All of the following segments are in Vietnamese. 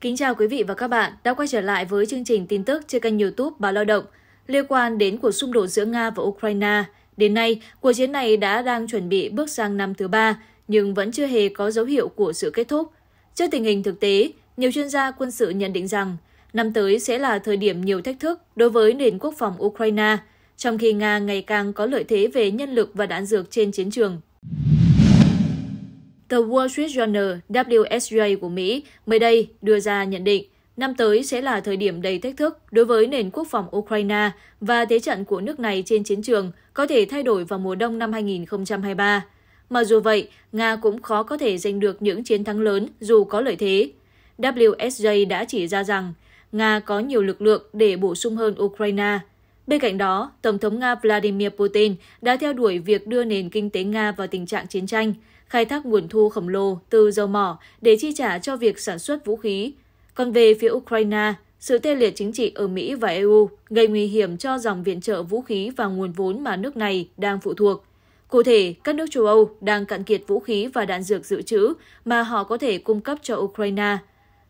Kính chào quý vị và các bạn đã quay trở lại với chương trình tin tức trên kênh youtube Báo Lao động liên quan đến cuộc xung đột giữa Nga và Ukraine. Đến nay, cuộc chiến này đã đang chuẩn bị bước sang năm thứ ba, nhưng vẫn chưa hề có dấu hiệu của sự kết thúc. Trước tình hình thực tế, nhiều chuyên gia quân sự nhận định rằng năm tới sẽ là thời điểm nhiều thách thức đối với nền quốc phòng Ukraine, trong khi Nga ngày càng có lợi thế về nhân lực và đạn dược trên chiến trường. Tờ Wall Street Journal WSJ của Mỹ mới đây đưa ra nhận định năm tới sẽ là thời điểm đầy thách thức đối với nền quốc phòng Ukraine và thế trận của nước này trên chiến trường có thể thay đổi vào mùa đông năm 2023. Mặc dù vậy, Nga cũng khó có thể giành được những chiến thắng lớn dù có lợi thế. WSJ đã chỉ ra rằng Nga có nhiều lực lượng để bổ sung hơn Ukraine – Bên cạnh đó, Tổng thống Nga Vladimir Putin đã theo đuổi việc đưa nền kinh tế Nga vào tình trạng chiến tranh, khai thác nguồn thu khổng lồ từ dầu mỏ để chi trả cho việc sản xuất vũ khí. Còn về phía Ukraine, sự tê liệt chính trị ở Mỹ và EU gây nguy hiểm cho dòng viện trợ vũ khí và nguồn vốn mà nước này đang phụ thuộc. Cụ thể, các nước châu Âu đang cạn kiệt vũ khí và đạn dược dự trữ mà họ có thể cung cấp cho Ukraine.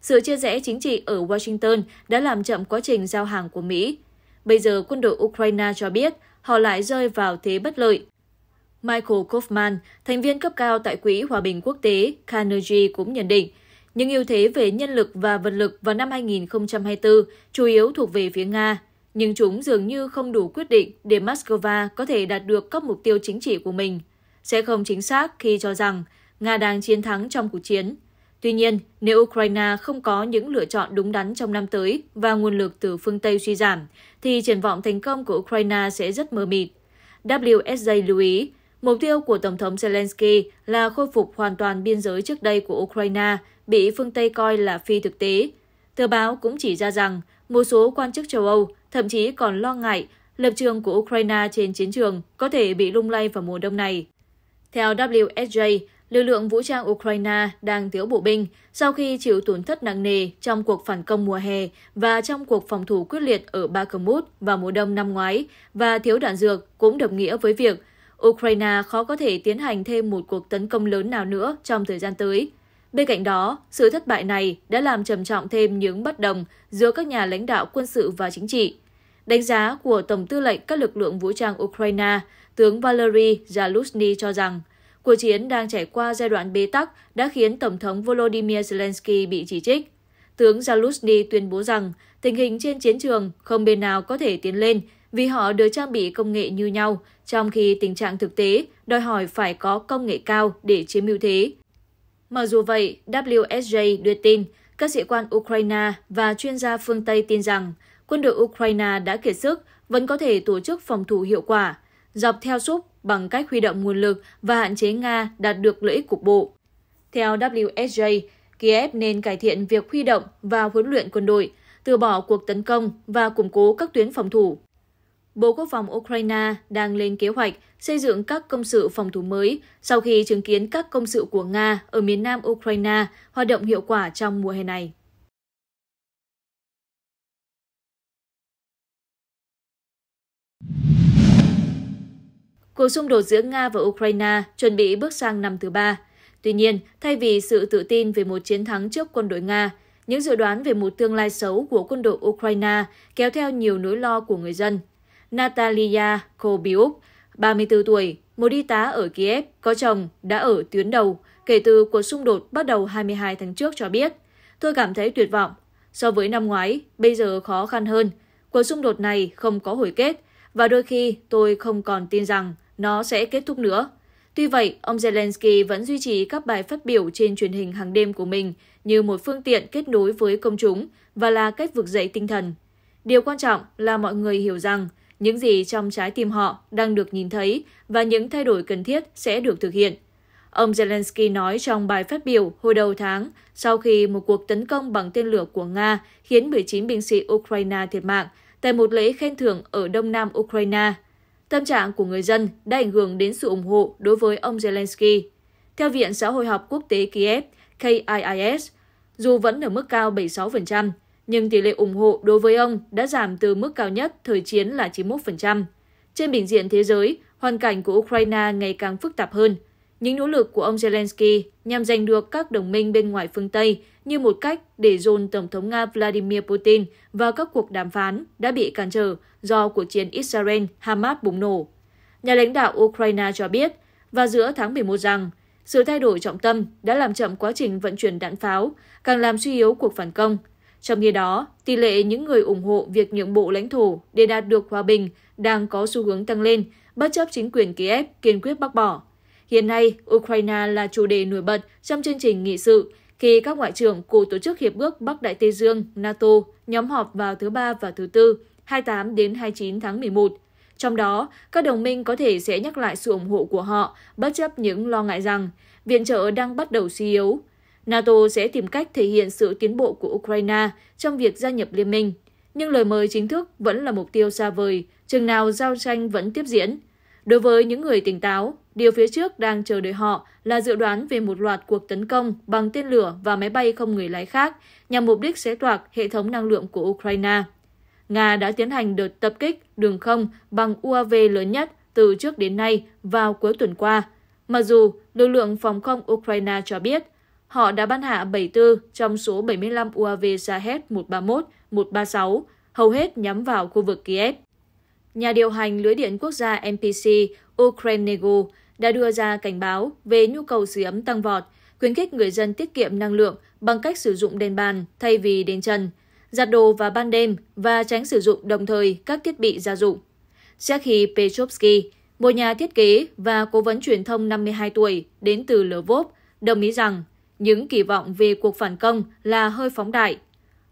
Sự chia rẽ chính trị ở Washington đã làm chậm quá trình giao hàng của Mỹ. Bây giờ quân đội Ukraine cho biết họ lại rơi vào thế bất lợi. Michael Kaufman, thành viên cấp cao tại Quỹ Hòa bình Quốc tế Carnegie cũng nhận định, những ưu thế về nhân lực và vật lực vào năm 2024 chủ yếu thuộc về phía Nga, nhưng chúng dường như không đủ quyết định để Moscow có thể đạt được các mục tiêu chính trị của mình. Sẽ không chính xác khi cho rằng Nga đang chiến thắng trong cuộc chiến. Tuy nhiên, nếu Ukraine không có những lựa chọn đúng đắn trong năm tới và nguồn lực từ phương Tây suy giảm, thì triển vọng thành công của Ukraine sẽ rất mờ mịt. WSJ lưu ý, mục tiêu của Tổng thống Zelensky là khôi phục hoàn toàn biên giới trước đây của Ukraine bị phương Tây coi là phi thực tế. Tờ báo cũng chỉ ra rằng một số quan chức châu Âu thậm chí còn lo ngại lập trường của Ukraine trên chiến trường có thể bị lung lay vào mùa đông này. Theo WSJ, lực lượng vũ trang Ukraine đang thiếu bộ binh sau khi chịu tổn thất nặng nề trong cuộc phản công mùa hè và trong cuộc phòng thủ quyết liệt ở Bakhmut vào mùa đông năm ngoái và thiếu đạn dược cũng đồng nghĩa với việc Ukraine khó có thể tiến hành thêm một cuộc tấn công lớn nào nữa trong thời gian tới. Bên cạnh đó, sự thất bại này đã làm trầm trọng thêm những bất đồng giữa các nhà lãnh đạo quân sự và chính trị. Đánh giá của Tổng tư lệnh các lực lượng vũ trang Ukraine, tướng Valery Zaluzny cho rằng – Cuộc chiến đang trải qua giai đoạn bế tắc đã khiến Tổng thống Volodymyr Zelensky bị chỉ trích. Tướng Zaluzny tuyên bố rằng tình hình trên chiến trường không bên nào có thể tiến lên vì họ được trang bị công nghệ như nhau, trong khi tình trạng thực tế đòi hỏi phải có công nghệ cao để chiếm ưu thế. Mặc dù vậy, WSJ đưa tin các sĩ quan Ukraine và chuyên gia phương Tây tin rằng quân đội Ukraine đã kiệt sức vẫn có thể tổ chức phòng thủ hiệu quả dọc theo súp bằng cách huy động nguồn lực và hạn chế Nga đạt được lợi ích cục bộ. Theo WSJ, Kiev nên cải thiện việc huy động và huấn luyện quân đội, từ bỏ cuộc tấn công và củng cố các tuyến phòng thủ. Bộ Quốc phòng Ukraine đang lên kế hoạch xây dựng các công sự phòng thủ mới sau khi chứng kiến các công sự của Nga ở miền nam Ukraine hoạt động hiệu quả trong mùa hè này. cuộc xung đột giữa Nga và Ukraine chuẩn bị bước sang năm thứ ba. Tuy nhiên, thay vì sự tự tin về một chiến thắng trước quân đội Nga, những dự đoán về một tương lai xấu của quân đội Ukraine kéo theo nhiều nỗi lo của người dân. Natalia Kobiuk, 34 tuổi, một y tá ở Kiev, có chồng, đã ở tuyến đầu kể từ cuộc xung đột bắt đầu 22 tháng trước cho biết. Tôi cảm thấy tuyệt vọng. So với năm ngoái, bây giờ khó khăn hơn. Cuộc xung đột này không có hồi kết và đôi khi tôi không còn tin rằng nó sẽ kết thúc nữa. Tuy vậy, ông Zelensky vẫn duy trì các bài phát biểu trên truyền hình hàng đêm của mình như một phương tiện kết nối với công chúng và là cách vực dậy tinh thần. Điều quan trọng là mọi người hiểu rằng những gì trong trái tim họ đang được nhìn thấy và những thay đổi cần thiết sẽ được thực hiện. Ông Zelensky nói trong bài phát biểu hồi đầu tháng sau khi một cuộc tấn công bằng tên lửa của Nga khiến 19 binh sĩ Ukraine thiệt mạng tại một lễ khen thưởng ở đông nam Ukraine – Tâm trạng của người dân đã ảnh hưởng đến sự ủng hộ đối với ông Zelensky. Theo Viện Xã hội học quốc tế Kiev, KIIS, dù vẫn ở mức cao 76%, nhưng tỷ lệ ủng hộ đối với ông đã giảm từ mức cao nhất thời chiến là 91%. Trên bình diện thế giới, hoàn cảnh của Ukraine ngày càng phức tạp hơn những nỗ lực của ông Zelensky nhằm giành được các đồng minh bên ngoài phương Tây như một cách để dồn Tổng thống Nga Vladimir Putin vào các cuộc đàm phán đã bị cản trở do cuộc chiến Israel-Hamas bùng nổ. Nhà lãnh đạo Ukraine cho biết vào giữa tháng 11 rằng sự thay đổi trọng tâm đã làm chậm quá trình vận chuyển đạn pháo, càng làm suy yếu cuộc phản công. Trong khi đó, tỷ lệ những người ủng hộ việc nhượng bộ lãnh thổ để đạt được hòa bình đang có xu hướng tăng lên, bất chấp chính quyền Kiev kiên quyết bác bỏ. Hiện nay, Ukraine là chủ đề nổi bật trong chương trình nghị sự khi các ngoại trưởng của Tổ chức Hiệp ước Bắc Đại Tây Dương NATO nhóm họp vào thứ Ba và thứ Tư, 28 đến 29 tháng 11. Trong đó, các đồng minh có thể sẽ nhắc lại sự ủng hộ của họ bất chấp những lo ngại rằng viện trợ đang bắt đầu suy yếu. NATO sẽ tìm cách thể hiện sự tiến bộ của Ukraine trong việc gia nhập liên minh, nhưng lời mời chính thức vẫn là mục tiêu xa vời, chừng nào giao tranh vẫn tiếp diễn. Đối với những người tỉnh táo, Điều phía trước đang chờ đợi họ là dự đoán về một loạt cuộc tấn công bằng tên lửa và máy bay không người lái khác nhằm mục đích xé toạc hệ thống năng lượng của Ukraine. Nga đã tiến hành đợt tập kích đường không bằng UAV lớn nhất từ trước đến nay vào cuối tuần qua. Mặc dù lực lượng phòng không Ukraine cho biết họ đã bắn hạ 74 trong số 75 UAV Shahed 131, 136, hầu hết nhắm vào khu vực Kiev. Nhà điều hành lưới điện quốc gia NPC Ukraine đã đưa ra cảnh báo về nhu cầu sưởi ấm tăng vọt, khuyến khích người dân tiết kiệm năng lượng bằng cách sử dụng đèn bàn thay vì đèn trần, giặt đồ vào ban đêm và tránh sử dụng đồng thời các thiết bị gia dụng. Sergei Petrovsky, một nhà thiết kế và cố vấn truyền thông 52 tuổi đến từ Lvov, đồng ý rằng những kỳ vọng về cuộc phản công là hơi phóng đại.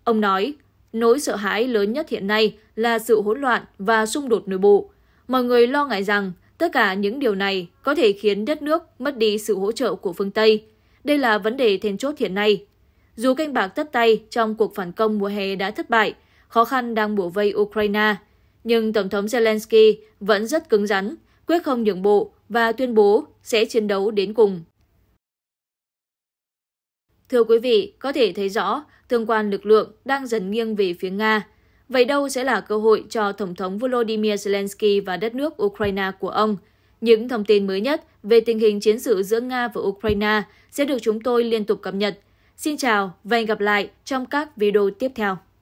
Ông nói, nỗi sợ hãi lớn nhất hiện nay là sự hỗn loạn và xung đột nội bộ. Mọi người lo ngại rằng Tất cả những điều này có thể khiến đất nước mất đi sự hỗ trợ của phương Tây. Đây là vấn đề then chốt hiện nay. Dù canh bạc tất tay trong cuộc phản công mùa hè đã thất bại, khó khăn đang bủa vây Ukraine, nhưng Tổng thống Zelensky vẫn rất cứng rắn, quyết không nhượng bộ và tuyên bố sẽ chiến đấu đến cùng. Thưa quý vị, có thể thấy rõ, tương quan lực lượng đang dần nghiêng về phía Nga Vậy đâu sẽ là cơ hội cho Tổng thống Volodymyr Zelensky và đất nước Ukraine của ông? Những thông tin mới nhất về tình hình chiến sự giữa Nga và Ukraine sẽ được chúng tôi liên tục cập nhật. Xin chào và hẹn gặp lại trong các video tiếp theo.